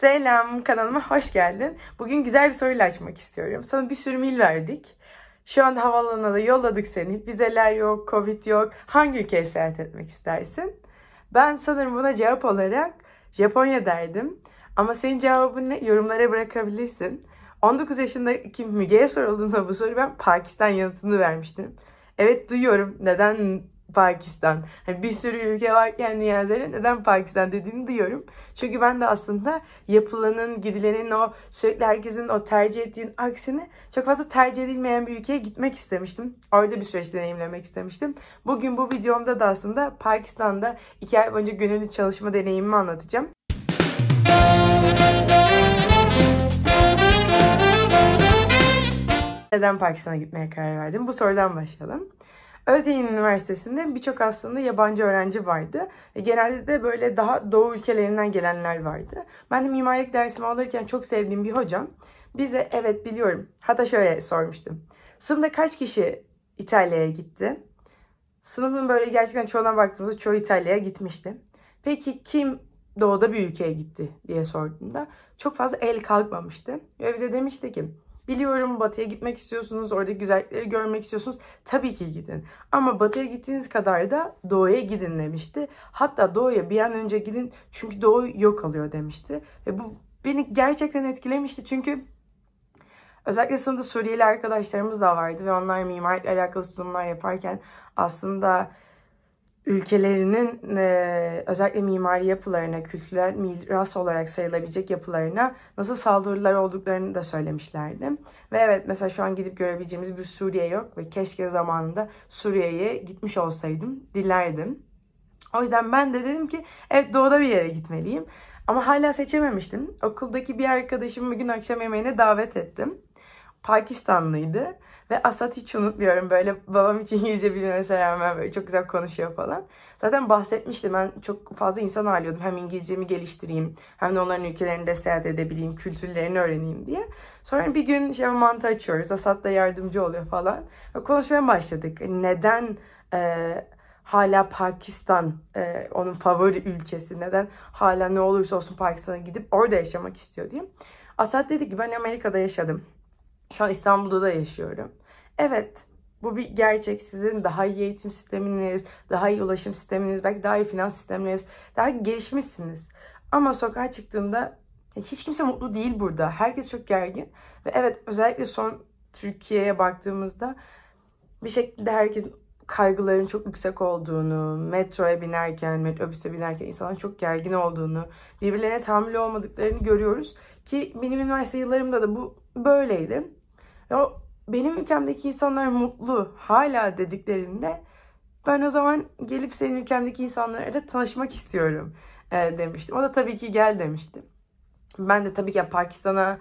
Selam kanalıma hoş geldin. Bugün güzel bir soruyla açmak istiyorum. Sana bir sürü mil verdik. Şu anda havaalanına da yolladık seni. Vizeler yok, covid yok. Hangi ülkeye seyahat etmek istersin? Ben sanırım buna cevap olarak Japonya derdim. Ama senin cevabını yorumlara bırakabilirsin. 19 yaşındaki Müge'ye sorulduğunda bu soru ben Pakistan yanıtını vermiştim. Evet duyuyorum. Neden Pakistan. Yani bir sürü ülke varken Niyazi'ye neden Pakistan dediğini duyuyorum. Çünkü ben de aslında yapılanın, gidilenin o sürekli herkesin o tercih ettiğin aksini çok fazla tercih edilmeyen bir ülkeye gitmek istemiştim. Orada bir süreç deneyimlemek istemiştim. Bugün bu videomda da aslında Pakistan'da iki ay boyunca gönüllü çalışma deneyimimi anlatacağım. Neden Pakistan'a gitmeye karar verdim? Bu sorudan başlayalım. Özyeğin Üniversitesi'nde birçok aslında yabancı öğrenci vardı. E, genelde de böyle daha doğu ülkelerinden gelenler vardı. Ben de mimarlık dersimi alırken çok sevdiğim bir hocam bize evet biliyorum hatta şöyle sormuştum. Sınıfta kaç kişi İtalya'ya gitti? Sınıfın böyle gerçekten çoğuna baktığımızda çoğu İtalya'ya gitmişti. Peki kim doğuda bir ülkeye gitti diye sorduğunda çok fazla el kalkmamıştı. Ve bize demişti ki Biliyorum batıya gitmek istiyorsunuz, oradaki güzellikleri görmek istiyorsunuz. Tabii ki gidin. Ama batıya gittiğiniz kadar da doğuya gidin demişti. Hatta doğuya bir an önce gidin çünkü doğu yok alıyor demişti. Ve bu beni gerçekten etkilemişti çünkü özellikle sınıfta Suriyeli arkadaşlarımız da vardı ve onlar mimarlıkla alakalı sunumlar yaparken aslında ülkelerinin e, özellikle mimari yapılarına, kültürel miras olarak sayılabilecek yapılarına nasıl saldırılar olduklarını da söylemişlerdi. Ve evet mesela şu an gidip görebileceğimiz bir Suriye yok ve keşke zamanında Suriye'ye gitmiş olsaydım, dilerdim. O yüzden ben de dedim ki evet doğuda bir yere gitmeliyim. Ama hala seçememiştim. Okuldaki bir arkadaşımı bugün akşam yemeğine davet ettim. Pakistanlıydı ve Asat hiç unutmuyorum böyle babam için İngilizce bilmemesine rağmen böyle çok güzel konuşuyor falan. Zaten bahsetmiştim ben çok fazla insan ağırlıyordum. Hem İngilizcemi geliştireyim hem de onların ülkelerinde seyahat edebileyim, kültürlerini öğreneyim diye. Sonra bir gün şey mantı açıyoruz. Asat da yardımcı oluyor falan. Ve konuşmaya başladık. Neden e, hala Pakistan e, onun favori ülkesi. Neden hala ne olursa olsun Pakistan'a gidip orada yaşamak istiyor diye. Asad dedi ki ben Amerika'da yaşadım. Şu an İstanbul'da da yaşıyorum. Evet bu bir gerçek. Sizin daha iyi eğitim sisteminiz, daha iyi ulaşım sisteminiz, belki daha iyi finans sisteminiz, daha gelişmişsiniz. Ama sokağa çıktığımda hiç kimse mutlu değil burada. Herkes çok gergin. Ve evet özellikle son Türkiye'ye baktığımızda bir şekilde herkesin kaygıların çok yüksek olduğunu, metroya binerken, metrobüse binerken insanların çok gergin olduğunu, birbirlerine tahammül olmadıklarını görüyoruz. Ki benim üniversite yıllarımda da bu böyleydi. Ya benim ülkemdeki insanlar mutlu hala dediklerinde ben o zaman gelip senin ülkendeki insanlarla tanışmak istiyorum e, demiştim. O da tabii ki gel demişti. Ben de tabii ki Pakistan'a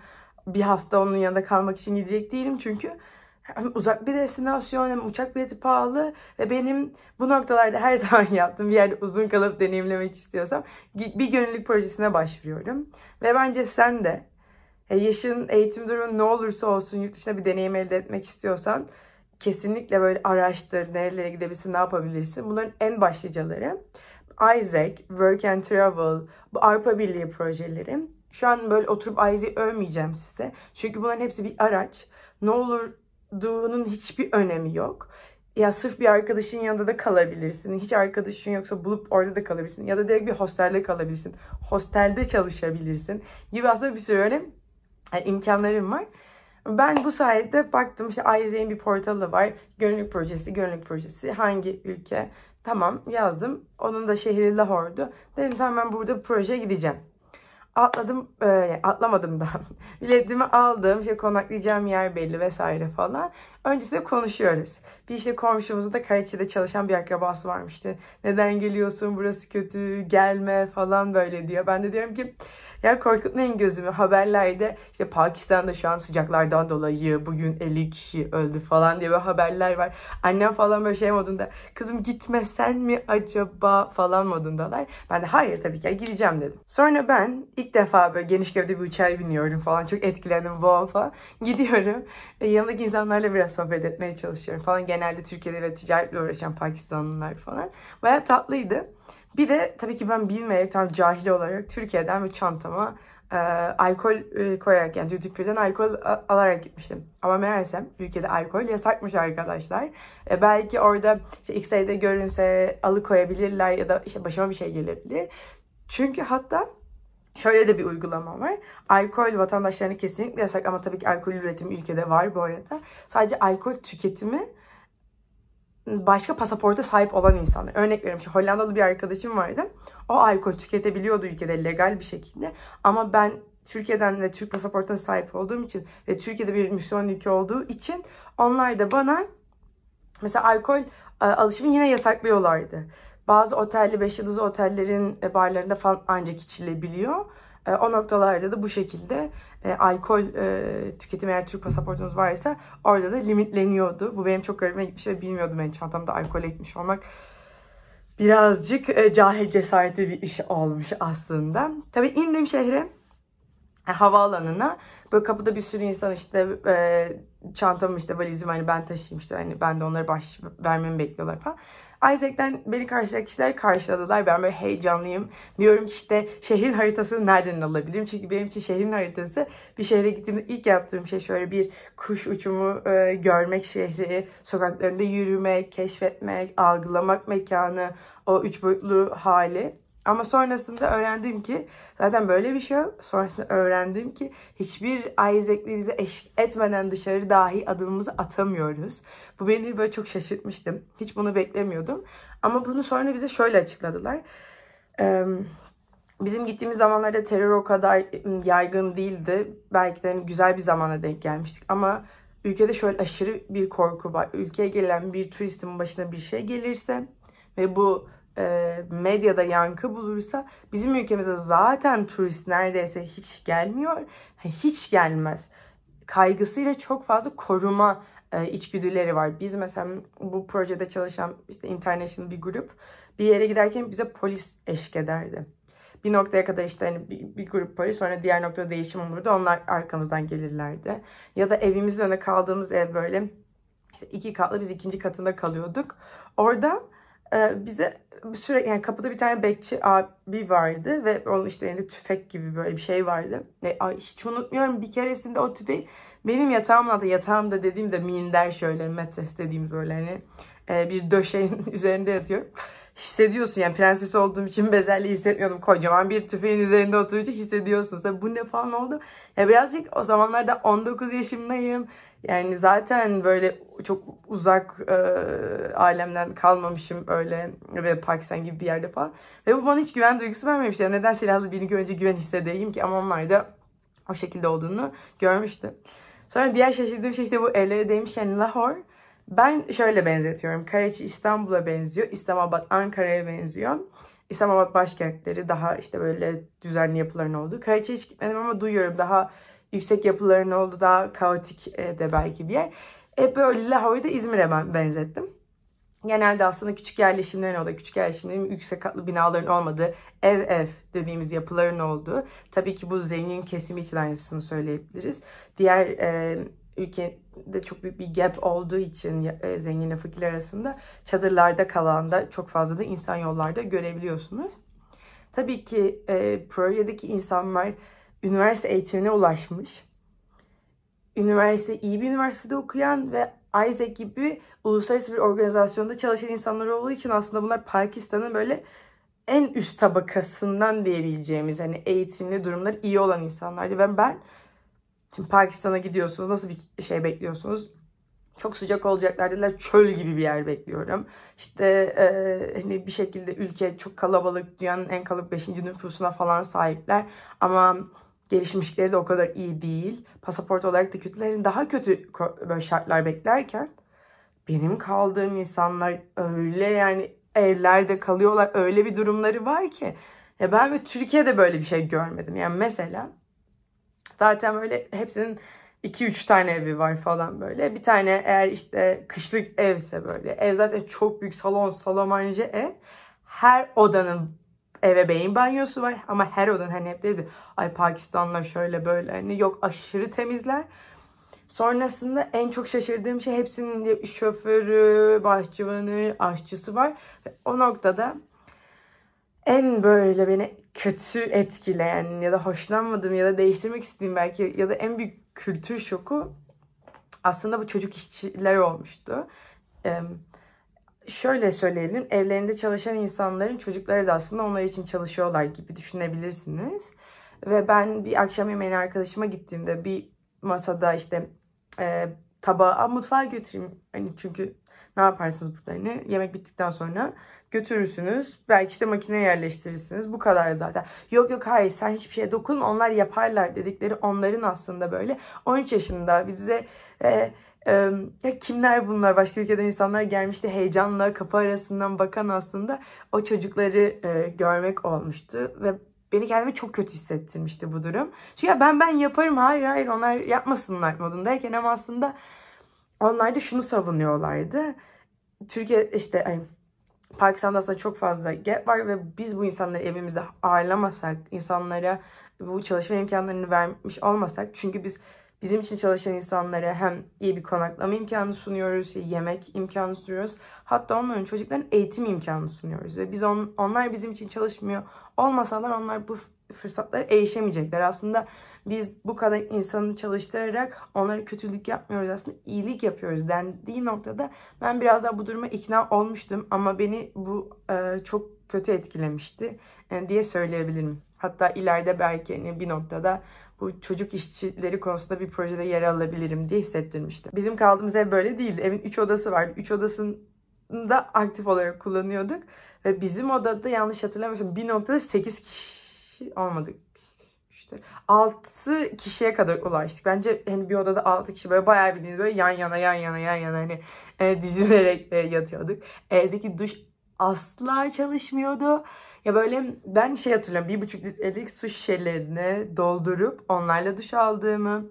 bir hafta onun yanında kalmak için gidecek değilim çünkü hem uzak bir destinasyon hem uçak bileti pahalı ve benim bu noktalarda her zaman yaptığım bir yerde uzun kalıp deneyimlemek istiyorsam bir gönüllülük projesine başvuruyorum. Ve bence sen de e, yaşın, eğitim durumun ne olursa olsun yurt dışında bir deneyim elde etmek istiyorsan kesinlikle böyle araştır, nerelere gidebilirsin, ne yapabilirsin. Bunların en başlıcaları Isaac, Work and Travel, bu Avrupa Birliği projeleri. Şu an böyle oturup Isaac'i övmeyeceğim size. Çünkü bunların hepsi bir araç. Ne olurduğunun hiçbir önemi yok. Ya sırf bir arkadaşın yanında da kalabilirsin. Hiç arkadaşın yoksa bulup orada da kalabilirsin. Ya da direkt bir hostelde kalabilirsin. Hostelde çalışabilirsin gibi aslında bir sürü öyle yani imkanlarım var. Ben bu sayede baktım işte IZ'in bir portalı var. Gönüllük projesi, gönüllük projesi hangi ülke? Tamam yazdım. Onun da şehri Lahore'du. Dedim tamam ben burada bu projeye gideceğim. Atladım, e, atlamadım da. Biletimi aldım, işte konaklayacağım yer belli vesaire falan. Öncesinde konuşuyoruz. Bir işte komşumuzda da Karaçi'de çalışan bir akrabası varmıştı. Neden geliyorsun, burası kötü, gelme falan böyle diyor. Ben de diyorum ki ya korkutmayın gözümü haberlerde işte Pakistan'da şu an sıcaklardan dolayı bugün 50 kişi öldü falan diye bir haberler var. Annem falan böyle şey modunda kızım gitmesen mi acaba falan modundalar. Ben de hayır tabii ki gireceğim dedim. Sonra ben ilk defa böyle geniş gövde bir uçağa biniyorum falan çok etkilendim bu falan. Gidiyorum ve yanındaki insanlarla biraz sohbet etmeye çalışıyorum falan. Genelde Türkiye'de ve ticaretle uğraşan Pakistanlılar falan. Baya tatlıydı. Bir de tabii ki ben bilmeyerek tam cahil olarak Türkiye'den ve çantama e, alkol e, koyarak yani duty free'den alkol alarak gitmiştim. Ama meğersem ülkede alkol yasakmış arkadaşlar. E, belki orada işte X-ray'de görünse alıkoyabilirler ya da işte başıma bir şey gelebilir. Çünkü hatta Şöyle de bir uygulama var. Alkol vatandaşlarına kesinlikle yasak ama tabii ki alkol üretimi ülkede var bu arada. Sadece alkol tüketimi başka pasaporta sahip olan insanlar. Örnek veriyorum işte Hollandalı bir arkadaşım vardı. O alkol tüketebiliyordu ülkede legal bir şekilde. Ama ben Türkiye'den ve Türk pasaportuna sahip olduğum için ve Türkiye'de bir Müslüman ülke olduğu için onlar da bana mesela alkol e, alışımı yine yasaklıyorlardı. Bazı otelli, beş yıldızlı otellerin e, barlarında falan ancak içilebiliyor. E, o noktalarda da bu şekilde e, alkol e, tüketimi eğer Türk pasaportunuz varsa orada da limitleniyordu. Bu benim çok garibime gitmiş ve bilmiyordum ben çantamda alkol ekmiş olmak. Birazcık e, cahil cesareti bir iş olmuş aslında. Tabii indim şehre e, havaalanına böyle kapıda bir sürü insan işte e, çantamı işte valizimi hani ben taşıyayım işte hani ben de onları baş vermemi bekliyorlar falan. Isaac'ten beni karşılayan kişiler karşıladılar. Ben böyle heyecanlıyım. Diyorum ki işte şehrin haritasını nereden alabilirim? Çünkü benim için şehrin haritası bir şehre gittiğimde ilk yaptığım şey şöyle bir kuş uçumu e, görmek şehri, sokaklarında yürümek, keşfetmek, algılamak mekanı, o üç boyutlu hali. Ama sonrasında öğrendim ki zaten böyle bir şey Sonrasında öğrendim ki hiçbir Isaac'li bize eşlik etmeden dışarı dahi adımımızı atamıyoruz. Bu beni böyle çok şaşırtmıştım. Hiç bunu beklemiyordum. Ama bunu sonra bize şöyle açıkladılar. Ee, Bizim gittiğimiz zamanlarda terör o kadar ıı, yaygın değildi. Belki de hani güzel bir zamana denk gelmiştik ama ülkede şöyle aşırı bir korku var. Ülkeye gelen bir turistin başına bir şey gelirse ve bu e, medyada yankı bulursa bizim ülkemize zaten turist neredeyse hiç gelmiyor, hiç gelmez. Kaygısıyla çok fazla koruma e, içgüdüleri var. Biz mesela bu projede çalışan işte international bir grup bir yere giderken bize polis eşlik ederdi. Bir noktaya kadar işte hani bir, bir grup polis sonra diğer noktada değişim olurdu. Onlar arkamızdan gelirlerdi. Ya da evimizin önüne kaldığımız ev böyle işte iki katlı biz ikinci katında kalıyorduk. Orada ee, bize sürekli yani kapıda bir tane bekçi abi vardı ve onun işte elinde tüfek gibi böyle bir şey vardı. E, ay, hiç unutmuyorum bir keresinde o tüfeği benim yatağımla da yatağımda dediğimde minder şöyle metres dediğim böyle hani e, bir döşeğin üzerinde yatıyorum hissediyorsun. Yani prenses olduğum için bezelye hissetmiyordum. Kocaman bir tüfeğin üzerinde oturunca hissediyorsun. Sen bu ne falan oldu. Ya birazcık o zamanlarda 19 yaşındayım. Yani zaten böyle çok uzak e, ailemden kalmamışım öyle ve Pakistan gibi bir yerde falan. Ve bu bana hiç güven duygusu vermemiş Yani neden silahlı birini görünce güven hissedeyim ki ama onlar da o şekilde olduğunu görmüştüm. Sonra diğer şaşırdığım şey işte bu evlere değmişken Lahore ben şöyle benzetiyorum. Karachi İstanbul'a benziyor. İslamabad Ankara'ya benziyor. İslamabad başkentleri daha işte böyle düzenli yapıların olduğu. Karachi'ye hiç gitmedim ama duyuyorum daha yüksek yapıların olduğu daha kaotik e, de belki bir yer. Hep böyle Lahor'u da İzmir'e ben benzettim. Genelde aslında küçük yerleşimlerin olduğu, küçük yerleşimlerin yüksek katlı binaların olmadığı, ev ev dediğimiz yapıların olduğu. Tabii ki bu zengin kesimi için aynısını söyleyebiliriz. Diğer e, ülkede çok büyük bir gap olduğu için e, zenginle fakir arasında çadırlarda kalan da çok fazla da insan yollarda görebiliyorsunuz. Tabii ki e, Proya'daki insanlar üniversite eğitimine ulaşmış. Üniversite iyi bir üniversitede okuyan ve Isaac gibi uluslararası bir organizasyonda çalışan insanlar olduğu için aslında bunlar Pakistan'ın böyle en üst tabakasından diyebileceğimiz hani eğitimli durumları iyi olan insanlardı. Ben ben Şimdi Pakistan'a gidiyorsunuz. Nasıl bir şey bekliyorsunuz? Çok sıcak olacaklar dediler. Çöl gibi bir yer bekliyorum. İşte e, hani bir şekilde ülke çok kalabalık. Dünyanın en kalabalık 5. nüfusuna falan sahipler. Ama gelişmişleri de o kadar iyi değil. Pasaport olarak da kötülerin daha kötü böyle şartlar beklerken benim kaldığım insanlar öyle yani evlerde kalıyorlar. Öyle bir durumları var ki. Ya ben ve Türkiye'de böyle bir şey görmedim. Yani mesela Zaten böyle hepsinin 2-3 tane evi var falan böyle. Bir tane eğer işte kışlık evse böyle. Ev zaten çok büyük salon, salamanje ev. Her odanın eve beyin banyosu var. Ama her odanın hani hep deriz ay Pakistan'la şöyle böyle. Hani yok aşırı temizler. Sonrasında en çok şaşırdığım şey hepsinin şoförü, bahçıvanı, aşçısı var. O noktada en böyle beni kötü etkileyen ya da hoşlanmadığım ya da değiştirmek istediğim belki ya da en büyük kültür şoku aslında bu çocuk işçiler olmuştu. Ee, şöyle söyleyelim evlerinde çalışan insanların çocukları da aslında onlar için çalışıyorlar gibi düşünebilirsiniz. Ve ben bir akşam yemeğine arkadaşıma gittiğimde bir masada işte e, tabağı mutfağa götüreyim. Hani çünkü ne yaparsınız buğdayını? Hani yemek bittikten sonra götürürsünüz. Belki işte makineye yerleştirirsiniz. Bu kadar zaten. Yok yok hayır sen hiçbir şeye dokun onlar yaparlar dedikleri onların aslında böyle 13 yaşında bize e, e, ya kimler bunlar başka ülkeden insanlar gelmişti heyecanla kapı arasından bakan aslında o çocukları e, görmek olmuştu ve beni kendime çok kötü hissettirmişti bu durum. Çünkü ya ben ben yaparım hayır hayır onlar yapmasınlar modundayken ama aslında onlar da şunu savunuyorlardı. Türkiye işte ay, Pakistan'da aslında çok fazla gap var ve biz bu insanları evimizde ağırlamasak, insanlara bu çalışma imkanlarını vermiş olmasak çünkü biz bizim için çalışan insanlara hem iyi bir konaklama imkanı sunuyoruz, yemek imkanı sunuyoruz. Hatta onların çocukların eğitim imkanı sunuyoruz. Ve biz on, onlar bizim için çalışmıyor olmasalar onlar bu fırsatları erişemeyecekler. Aslında biz bu kadar insanı çalıştırarak onlara kötülük yapmıyoruz aslında iyilik yapıyoruz dendiği noktada ben biraz daha bu duruma ikna olmuştum ama beni bu e, çok kötü etkilemişti e, diye söyleyebilirim. Hatta ileride belki hani bir noktada bu çocuk işçileri konusunda bir projede yer alabilirim diye hissettirmişti. Bizim kaldığımız ev böyle değildi. Evin 3 odası vardı. 3 da aktif olarak kullanıyorduk. Ve bizim odada yanlış hatırlamıyorsam bir noktada 8 kişi olmadık ulaşmıştır. 6 kişiye kadar ulaştık. Bence hani bir odada 6 kişi böyle bayağı bildiğiniz böyle yan yana yan yana yan yana hani e, dizilerek e, yatıyorduk. Evdeki duş asla çalışmıyordu. Ya böyle ben şey hatırlıyorum bir buçuk litrelik su şişelerini doldurup onlarla duş aldığımı,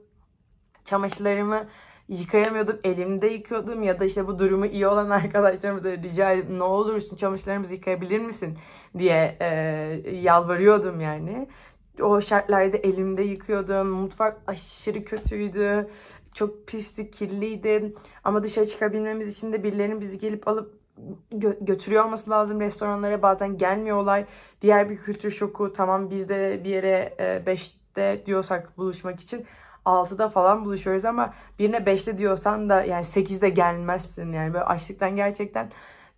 çamaşırlarımı yıkayamıyordum. Elimde yıkıyordum ya da işte bu durumu iyi olan arkadaşlarımıza rica edip ne olursun çamaşırlarımızı yıkayabilir misin diye e, yalvarıyordum yani o şartlarda elimde yıkıyordum. Mutfak aşırı kötüydü. Çok pisti, kirliydi. Ama dışarı çıkabilmemiz için de birilerinin bizi gelip alıp gö- götürüyor olması lazım restoranlara bazen gelmiyorlar. Diğer bir kültür şoku tamam biz de bir yere 5'te e, diyorsak buluşmak için 6'da falan buluşuyoruz ama birine 5'te diyorsan da yani 8'de gelmezsin yani böyle açlıktan gerçekten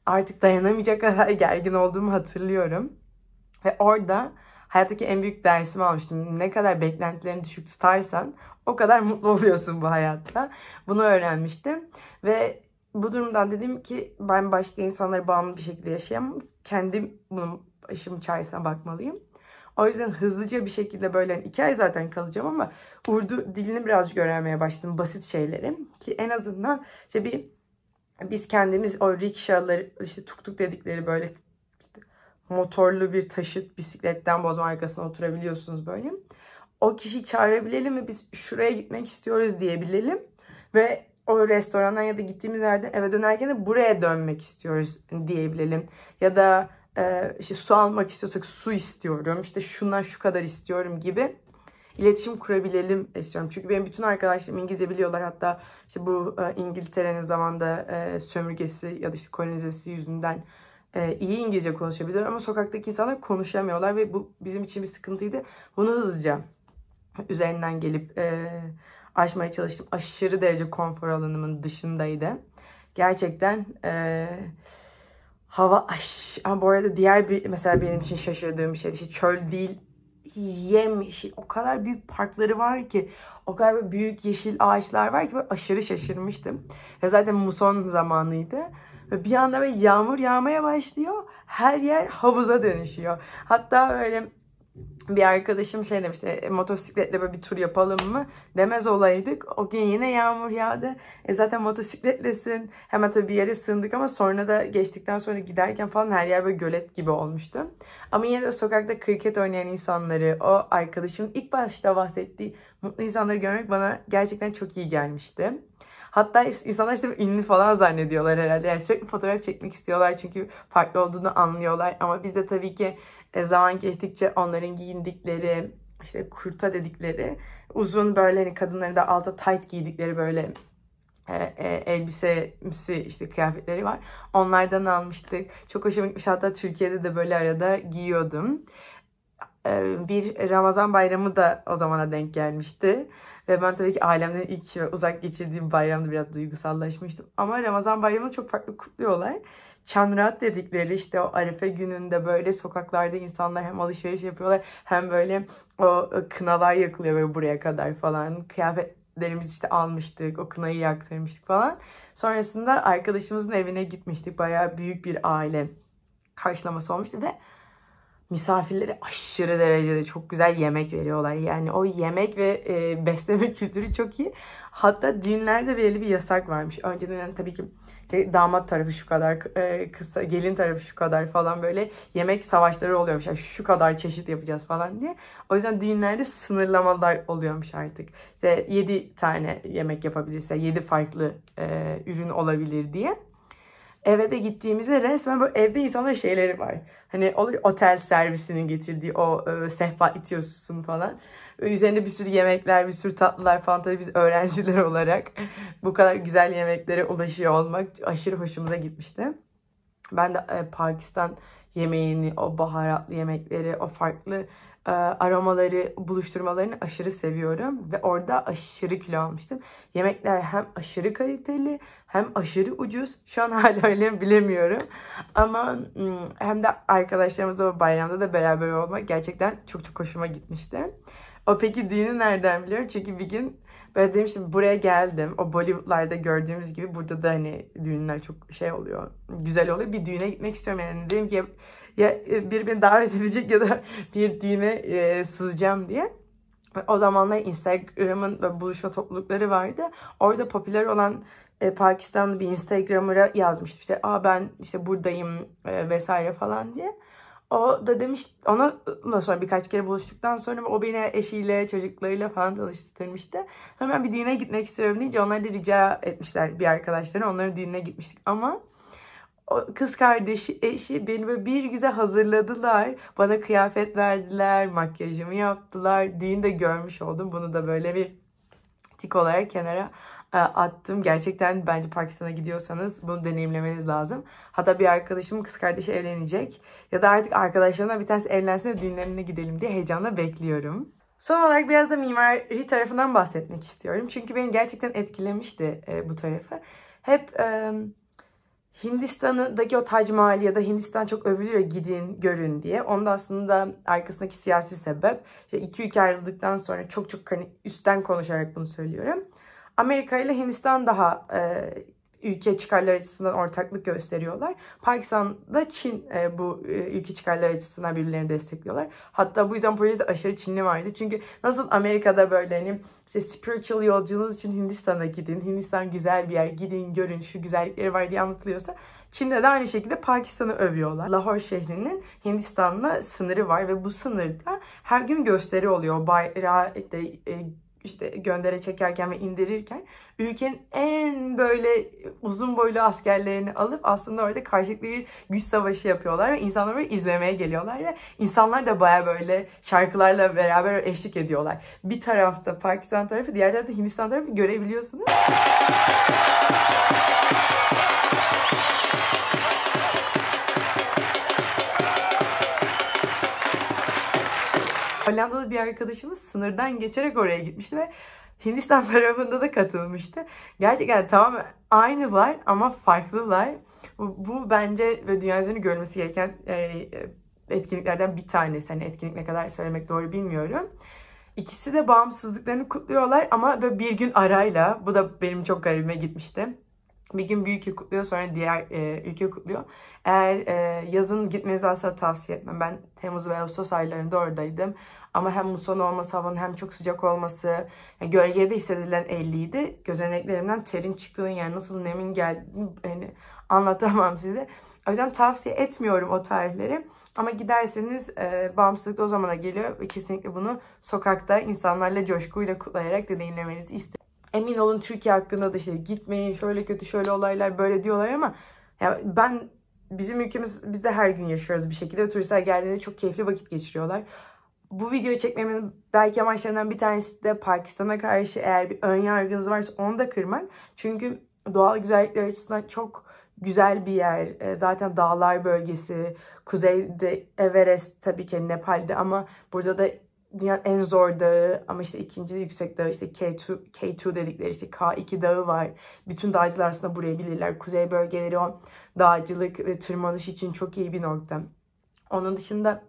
artık dayanamayacak kadar gergin olduğumu hatırlıyorum. Ve orada hayattaki en büyük dersimi almıştım. Ne kadar beklentilerini düşük tutarsan o kadar mutlu oluyorsun bu hayatta. Bunu öğrenmiştim ve bu durumdan dedim ki ben başka insanlara bağımlı bir şekilde yaşayamam. Kendim bunun işim çaresine bakmalıyım. O yüzden hızlıca bir şekilde böyle iki ay zaten kalacağım ama Urdu dilini birazcık öğrenmeye başladım basit şeyleri. Ki en azından işte bir biz kendimiz o rikşaları işte tuk tuk dedikleri böyle motorlu bir taşıt bisikletten bozma arkasına oturabiliyorsunuz böyle. O kişi çağırabilelim ve biz şuraya gitmek istiyoruz diyebilelim ve o restorandan ya da gittiğimiz yerden eve dönerken de buraya dönmek istiyoruz diyebilelim. Ya da e, işte su almak istiyorsak su istiyorum İşte şundan şu kadar istiyorum gibi iletişim kurabilelim istiyorum. Çünkü benim bütün arkadaşlarım İngilizce biliyorlar. Hatta işte bu e, İngiltere'nin zamanda e, sömürgesi ya da işte kolonizesi yüzünden e, iyi İngilizce konuşabiliyor ama sokaktaki insanlar konuşamıyorlar ve bu bizim için bir sıkıntıydı. Bunu hızlıca üzerinden gelip e, aşmaya çalıştım. Aşırı derece konfor alanımın dışındaydı. Gerçekten e, hava aş... Ama bu arada diğer bir mesela benim için şaşırdığım bir şey. İşte çöl değil yemyeşil. O kadar büyük parkları var ki. O kadar büyük yeşil ağaçlar var ki. Böyle aşırı şaşırmıştım. Ya zaten muson zamanıydı. Ve bir anda böyle yağmur yağmaya başlıyor. Her yer havuza dönüşüyor. Hatta böyle bir arkadaşım şey demişti e, motosikletle böyle bir tur yapalım mı demez olaydık. O gün yine yağmur yağdı. E zaten motosikletlesin. Hemen tabii bir yere sığındık ama sonra da geçtikten sonra giderken falan her yer böyle gölet gibi olmuştu. Ama yine de sokakta kriket oynayan insanları, o arkadaşımın ilk başta bahsettiği mutlu insanları görmek bana gerçekten çok iyi gelmişti. Hatta insanlar işte ünlü falan zannediyorlar herhalde. Yani sürekli fotoğraf çekmek istiyorlar çünkü farklı olduğunu anlıyorlar. Ama biz de tabii ki e, zaman geçtikçe onların giyindikleri, işte kurta dedikleri, uzun böyle hani kadınların da alta tight giydikleri böyle e, e, işte kıyafetleri var. Onlardan almıştık. Çok hoşuma gitmiş. Hatta Türkiye'de de böyle arada giyiyordum. E, bir Ramazan bayramı da o zamana denk gelmişti. Ve ben tabii ki ailemden ilk uzak geçirdiğim bayramda biraz duygusallaşmıştım. Ama Ramazan bayramını çok farklı kutluyorlar. Çanrat dedikleri işte o Arefe gününde böyle sokaklarda insanlar hem alışveriş yapıyorlar hem böyle o kınalar yakılıyor böyle buraya kadar falan. Kıyafetlerimizi işte almıştık, o kınayı yaktırmıştık falan. Sonrasında arkadaşımızın evine gitmiştik. Bayağı büyük bir aile karşılaması olmuştu ve misafirlere aşırı derecede çok güzel yemek veriyorlar. Yani o yemek ve e, besleme kültürü çok iyi. Hatta dinlerde belirli bir yasak varmış. Önceden yani tabii ki şey, damat tarafı şu kadar, e, kısa, gelin tarafı şu kadar falan böyle yemek savaşları oluyormuş. Yani şu kadar çeşit yapacağız falan diye. O yüzden düğünlerde sınırlamalar oluyormuş artık. İşte 7 tane yemek yapabilirse 7 farklı e, ürün olabilir diye eve de gittiğimizde resmen böyle evde insanlar şeyleri var. Hani olur otel servisinin getirdiği o e, sehpa itiyorsun falan. Böyle üzerinde bir sürü yemekler, bir sürü tatlılar falan tabii biz öğrenciler olarak bu kadar güzel yemeklere ulaşıyor olmak aşırı hoşumuza gitmişti. Ben de e, Pakistan yemeğini, o baharatlı yemekleri, o farklı e, aromaları, buluşturmalarını aşırı seviyorum. Ve orada aşırı kilo almıştım. Yemekler hem aşırı kaliteli hem aşırı ucuz. Şu an hala öyle bilemiyorum. Ama hem de arkadaşlarımızla bayramda da beraber olmak gerçekten çok çok hoşuma gitmişti. O peki düğünü nereden biliyorum? Çünkü bir gün böyle demiştim buraya geldim. O Bollywood'larda gördüğümüz gibi burada da hani düğünler çok şey oluyor. Güzel oluyor. Bir düğüne gitmek istiyorum yani. Dedim ki ya e, birbirini davet edecek ya da bir düğüne e, sızacağım diye. O zamanlar Instagram'ın buluşma toplulukları vardı. Orada popüler olan e, Pakistanlı bir Instagram'a yazmıştı işte "Aa ben işte buradayım." e, vesaire falan diye. O da demiş ona sonra birkaç kere buluştuktan sonra o beni eşiyle çocuklarıyla falan tanıştırmıştı. Sonra ben bir düğüne gitmek istiyorum deyince onlar da rica etmişler bir arkadaşları. Onların düğününe gitmiştik ama kız kardeşi, eşi beni böyle bir güzel hazırladılar. Bana kıyafet verdiler, makyajımı yaptılar. Düğün de görmüş oldum. Bunu da böyle bir tik olarak kenara e, attım. Gerçekten bence Pakistan'a gidiyorsanız bunu deneyimlemeniz lazım. Hatta bir arkadaşımın kız kardeşi evlenecek. Ya da artık arkadaşlarına bir tanesi evlensin de düğünlerine gidelim diye heyecanla bekliyorum. Son olarak biraz da mimari tarafından bahsetmek istiyorum. Çünkü beni gerçekten etkilemişti e, bu tarafı. Hep Hindistan'daki o Taj Mahal ya da Hindistan çok övülüyor gidin görün diye. Onda aslında arkasındaki siyasi sebep işte iki ülke ayrıldıktan sonra çok çok hani üstten konuşarak bunu söylüyorum. Amerika ile Hindistan daha e, ülke çıkarları açısından ortaklık gösteriyorlar. Pakistan'da Çin e, bu e, ülke çıkarları açısından birbirlerini destekliyorlar. Hatta bu yüzden projede aşırı Çinli vardı. Çünkü nasıl Amerika'da böyle hani işte spiritual yolculuğunuz için Hindistan'a gidin. Hindistan güzel bir yer. Gidin görün şu güzellikleri var diye anlatılıyorsa Çin'de de aynı şekilde Pakistan'ı övüyorlar. Lahore şehrinin Hindistan'la sınırı var ve bu sınırda her gün gösteri oluyor. Bayrağı, işte, e, işte göndere çekerken ve indirirken ülkenin en böyle uzun boylu askerlerini alıp aslında orada karşılıklı bir güç savaşı yapıyorlar ve insanları izlemeye geliyorlar ve insanlar da baya böyle şarkılarla beraber eşlik ediyorlar. Bir tarafta Pakistan tarafı diğer tarafta Hindistan tarafı görebiliyorsunuz. Hollanda'da bir arkadaşımız sınırdan geçerek oraya gitmişti ve Hindistan tarafında da katılmıştı. Gerçekten tamam aynılar ama farklılar. Bu, bu bence ve dünya üzerinde görülmesi gereken e, e, etkinliklerden bir tanesi. Hani etkinlik ne kadar söylemek doğru bilmiyorum. İkisi de bağımsızlıklarını kutluyorlar ama böyle bir gün arayla bu da benim çok garibime gitmişti. Bir gün bir ülke kutluyor sonra diğer e, ülke kutluyor. Eğer e, yazın gitmenizi asla tavsiye etmem. Ben Temmuz ve Ağustos aylarında oradaydım. Ama hem muson olması havanın hem çok sıcak olması. Yani gölgede hissedilen 57 gözeneklerimden terin çıktığını yani nasıl nemin geldiğini hani anlatamam size. O yüzden tavsiye etmiyorum o tarihleri. Ama giderseniz e, bağımsızlık da o zamana geliyor ve kesinlikle bunu sokakta insanlarla coşkuyla kutlayarak deneyimlemenizi isterim. Emin olun Türkiye hakkında da işte gitmeyin şöyle kötü şöyle olaylar böyle diyorlar ama ya ben bizim ülkemiz biz de her gün yaşıyoruz bir şekilde ve turistler geldiğinde çok keyifli vakit geçiriyorlar bu videoyu çekmemin belki amaçlarından bir tanesi de Pakistan'a karşı eğer bir ön yargınız varsa onu da kırmak. Çünkü doğal güzellikler açısından çok güzel bir yer. E, zaten dağlar bölgesi, kuzeyde Everest tabii ki Nepal'de ama burada da dünyanın en zor dağı ama işte ikinci yüksek dağı işte K2, K2 dedikleri işte K2 dağı var. Bütün dağcılar aslında buraya bilirler. Kuzey bölgeleri o dağcılık ve tırmanış için çok iyi bir nokta. Onun dışında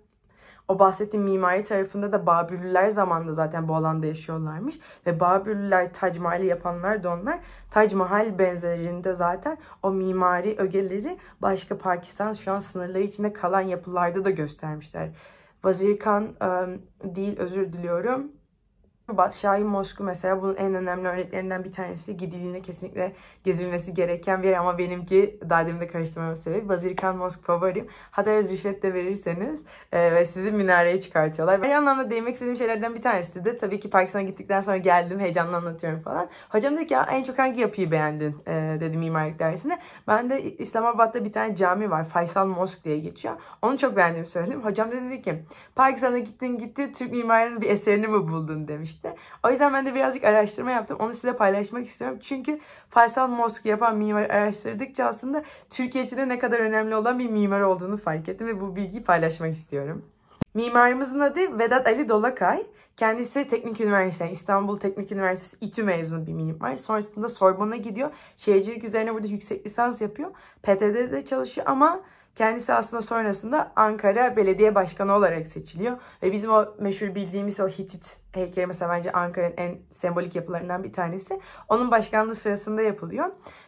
o bahsettiğim mimari tarafında da Babürlüler zamanında zaten bu alanda yaşıyorlarmış. Ve Babürlüler Tac Mahal'i yapanlar da onlar. Tac Mahal benzerinde zaten o mimari ögeleri başka Pakistan şu an sınırları içinde kalan yapılarda da göstermişler. Vazirkan Khan değil özür diliyorum. Şubat, Şahin Moşku mesela bunun en önemli örneklerinden bir tanesi. Gidildiğinde kesinlikle gezilmesi gereken bir yer ama benimki daha demin karıştırmamın sebebi. Bazilikan Mosk favorim. Hatta biraz rüşvet de verirseniz e, ve sizi minareye çıkartıyorlar. Her anlamda değinmek istediğim şeylerden bir tanesi de tabii ki Pakistan'a gittikten sonra geldim heyecanla anlatıyorum falan. Hocam dedi ki en çok hangi yapıyı beğendin e, dedi mimarlık dersinde. Ben de İslamabad'da bir tane cami var. Faysal Mosk diye geçiyor. Onu çok beğendiğimi söyledim. Hocam da dedi ki Pakistan'a gittin gitti Türk mimarının bir eserini mi buldun demiş gelmişti. O yüzden ben de birazcık araştırma yaptım. Onu size paylaşmak istiyorum. Çünkü Faysal Mosk yapan mimar araştırdıkça aslında Türkiye için de ne kadar önemli olan bir mimar olduğunu fark ettim ve bu bilgiyi paylaşmak istiyorum. Mimarımızın adı Vedat Ali Dolakay. Kendisi Teknik Üniversitesi, İstanbul Teknik Üniversitesi İTÜ mezunu bir mimar. Sonrasında Sorbon'a gidiyor. Şehircilik üzerine burada yüksek lisans yapıyor. PTT'de çalışıyor ama Kendisi aslında sonrasında Ankara Belediye Başkanı olarak seçiliyor. Ve bizim o meşhur bildiğimiz o Hitit heykeli mesela bence Ankara'nın en sembolik yapılarından bir tanesi. Onun başkanlığı sırasında yapılıyor.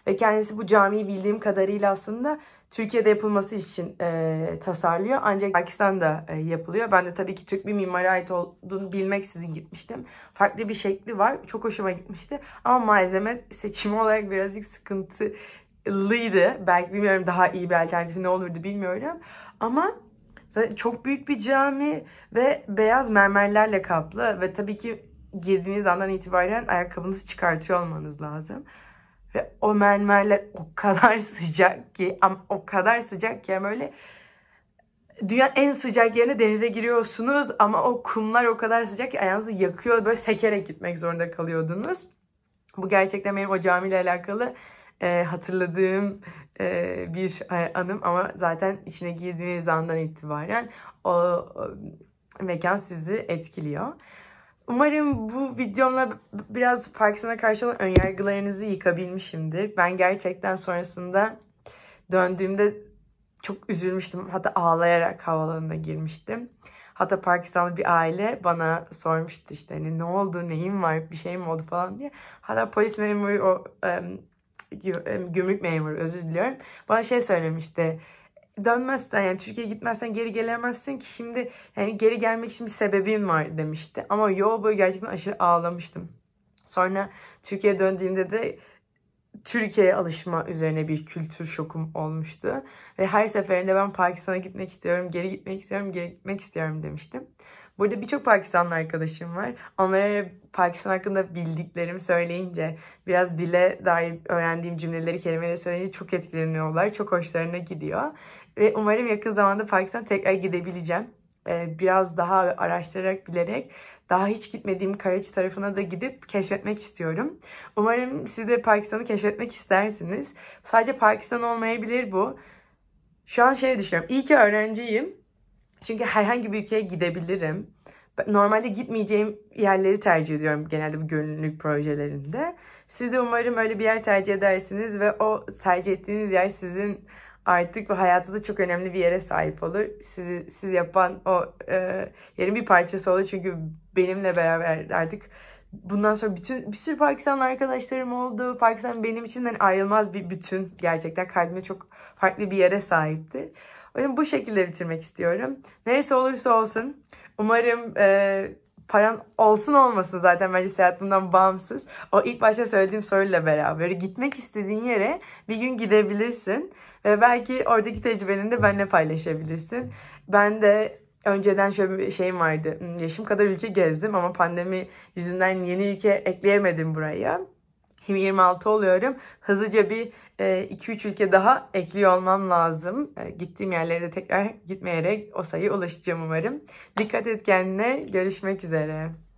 Ve kendisi bu camiyi bildiğim kadarıyla aslında Türkiye'de yapılması için e, tasarlıyor. Ancak Pakistan'da e, yapılıyor. Ben de tabii ki Türk bir mimara ait olduğunu bilmeksizin gitmiştim. Farklı bir şekli var. Çok hoşuma gitmişti. Ama malzeme seçimi olarak birazcık sıkıntı mantıklıydı. Belki bilmiyorum daha iyi bir alternatifi ne olurdu bilmiyorum. Ama çok büyük bir cami ve beyaz mermerlerle kaplı ve tabii ki girdiğiniz andan itibaren ayakkabınızı çıkartıyor olmanız lazım. Ve o mermerler o kadar sıcak ki ama o kadar sıcak ki yani böyle dünyanın en sıcak yerine denize giriyorsunuz ama o kumlar o kadar sıcak ki ayağınızı yakıyor böyle sekerek gitmek zorunda kalıyordunuz. Bu gerçekten benim o camiyle alakalı e, hatırladığım e, bir e, anım ama zaten içine girdiğiniz andan itibaren o, o mekan sizi etkiliyor. Umarım bu videomla biraz Parkinson'a karşı olan önyargılarınızı yıkabilmişimdir. Ben gerçekten sonrasında döndüğümde çok üzülmüştüm. Hatta ağlayarak havalanına girmiştim. Hatta Pakistanlı bir aile bana sormuştu işte hani ne oldu, neyim var, bir şey mi oldu falan diye. Hatta polis memuru o gümrük memuru özür diliyorum. Bana şey söylemişti. Dönmezsen yani Türkiye gitmezsen geri gelemezsin ki şimdi yani geri gelmek için bir sebebin var demişti. Ama yo böyle gerçekten aşırı ağlamıştım. Sonra Türkiye'ye döndüğümde de Türkiye'ye alışma üzerine bir kültür şokum olmuştu. Ve her seferinde ben Pakistan'a gitmek istiyorum, geri gitmek istiyorum, geri gitmek istiyorum demiştim. Burada birçok Pakistanlı arkadaşım var. Onlara Pakistan hakkında bildiklerimi söyleyince, biraz dile dair öğrendiğim cümleleri, kelimeleri söyleyince çok etkileniyorlar. Çok hoşlarına gidiyor. Ve umarım yakın zamanda Pakistan tekrar gidebileceğim. Ee, biraz daha araştırarak, bilerek daha hiç gitmediğim Karachi tarafına da gidip keşfetmek istiyorum. Umarım siz de Pakistan'ı keşfetmek istersiniz. Sadece Pakistan olmayabilir bu. Şu an şey düşünüyorum. İyi ki öğrenciyim çünkü herhangi bir ülkeye gidebilirim. Normalde gitmeyeceğim yerleri tercih ediyorum genelde bu gönüllülük projelerinde. Siz de umarım öyle bir yer tercih edersiniz ve o tercih ettiğiniz yer sizin artık bu hayatınızda çok önemli bir yere sahip olur. Sizi siz yapan o e, yerin bir parçası olur çünkü benimle beraber artık bundan sonra bütün bir sürü Pakistanlı arkadaşlarım oldu. Pakistan benim için ayrılmaz bir bütün. Gerçekten kalbime çok farklı bir yere sahiptir. Oyunu bu şekilde bitirmek istiyorum. Neresi olursa olsun. Umarım e, paran olsun olmasın zaten bence seyahat bundan bağımsız. O ilk başta söylediğim soruyla beraber gitmek istediğin yere bir gün gidebilirsin. Ve belki oradaki tecrübeni de benimle paylaşabilirsin. Ben de önceden şöyle bir şeyim vardı. Hmm, yaşım kadar ülke gezdim ama pandemi yüzünden yeni ülke ekleyemedim buraya. 26 oluyorum. Hızlıca bir 2-3 e, ülke daha ekliyor olmam lazım. E, gittiğim yerlere tekrar gitmeyerek o sayıya ulaşacağım umarım. Dikkat et kendine. Görüşmek üzere.